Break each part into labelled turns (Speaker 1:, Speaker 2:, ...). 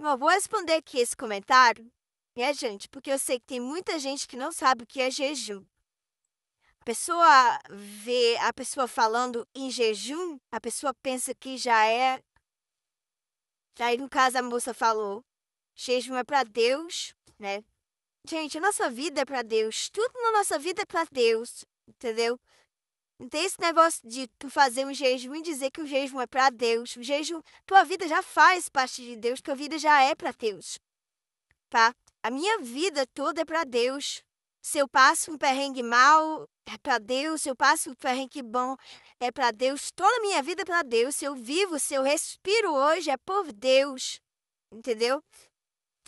Speaker 1: Bom, vou responder aqui esse comentário, é gente? Porque eu sei que tem muita gente que não sabe o que é jejum. A pessoa vê a pessoa falando em jejum, a pessoa pensa que já é. Aí, no caso, a moça falou: jejum é para Deus, né? Gente, a nossa vida é para Deus, tudo na nossa vida é para Deus, entendeu? Não tem esse negócio de tu fazer um jejum e dizer que o jejum é para Deus. O jejum, tua vida já faz parte de Deus, tua vida já é para Deus. Tá? A minha vida toda é para Deus. Se eu passo um perrengue mal, é para Deus. Se eu passo um perrengue bom, é para Deus. Toda a minha vida é para Deus. Se eu vivo, se eu respiro hoje, é por Deus. Entendeu?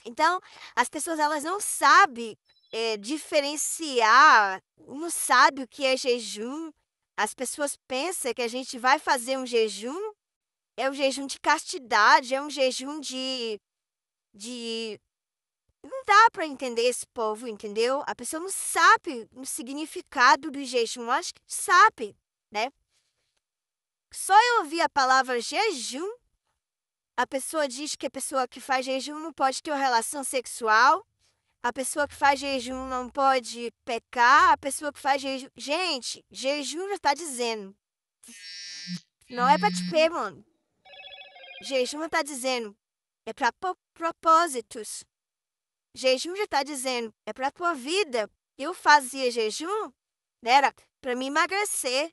Speaker 1: Então, as pessoas elas não sabem é, diferenciar, não sabe o que é jejum, as pessoas pensam que a gente vai fazer um jejum, é um jejum de castidade, é um jejum de. de... Não dá para entender esse povo, entendeu? A pessoa não sabe o significado do jejum, acho que sabe, né? Só eu ouvir a palavra jejum, a pessoa diz que a pessoa que faz jejum não pode ter uma relação sexual, a pessoa que faz jejum não pode pecar. A pessoa que faz jejum. Gente, jejum já tá dizendo. Não é pra te ver, mano. Jejum já tá dizendo. É pra propósitos. Jejum já tá dizendo. É pra tua vida. Eu fazia jejum, né, era pra me emagrecer.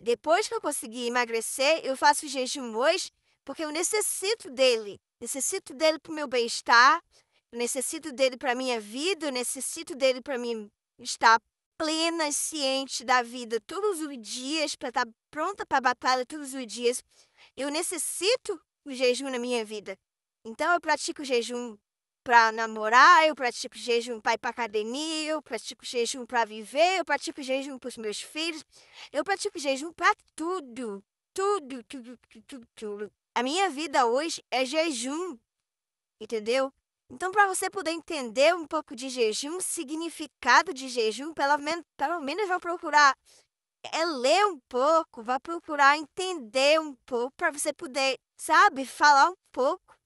Speaker 1: Depois que eu consegui emagrecer, eu faço jejum hoje porque eu necessito dele. Necessito dele pro meu bem-estar, necessito dele para minha vida, necessito dele para mim estar plena, ciente da vida todos os dias, para estar tá pronta para a batalha todos os dias. Eu necessito o jejum na minha vida. Então eu pratico jejum para namorar, eu pratico jejum para ir para academia, eu pratico jejum para viver, eu pratico jejum para os meus filhos, eu pratico jejum para tudo, tudo, tudo, tudo, tudo. A minha vida hoje é jejum, entendeu? Então, para você poder entender um pouco de jejum, significado de jejum, pelo menos, pelo menos vai procurar é ler um pouco, vai procurar entender um pouco, para você poder, sabe, falar um pouco.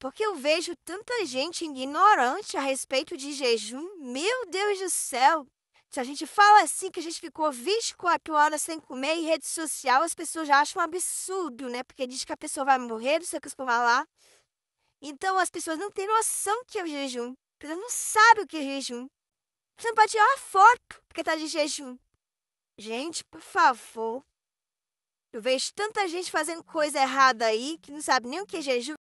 Speaker 1: Porque eu vejo tanta gente ignorante a respeito de jejum. Meu Deus do céu! Se a gente fala assim que a gente ficou 24 horas sem comer em rede social, as pessoas já acham um absurdo, né? Porque diz que a pessoa vai morrer, não sei o que se lá. Então as pessoas não têm noção que é o jejum. Elas não sabem o que é jejum. Você não pode tirar uma foto porque está de jejum. Gente, por favor. Eu vejo tanta gente fazendo coisa errada aí que não sabe nem o que é jejum.